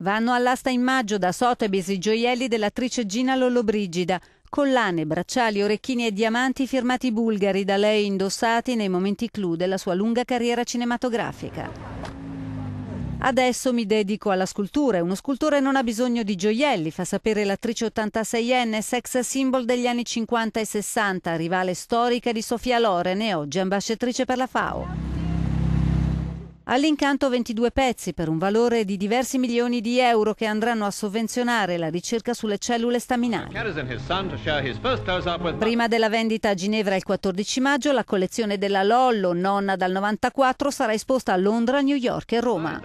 Vanno all'asta in maggio da Sotheby's i gioielli dell'attrice Gina Lollobrigida, collane, bracciali, orecchini e diamanti firmati bulgari da lei indossati nei momenti clou della sua lunga carriera cinematografica. Adesso mi dedico alla scultura. Uno scultore non ha bisogno di gioielli, fa sapere l'attrice 86enne, sex symbol degli anni 50 e 60, rivale storica di Sofia Loren e oggi ambasciatrice per la FAO. All'incanto 22 pezzi per un valore di diversi milioni di euro che andranno a sovvenzionare la ricerca sulle cellule staminali. Prima della vendita a Ginevra il 14 maggio, la collezione della Lollo, nonna dal 94, sarà esposta a Londra, New York e Roma.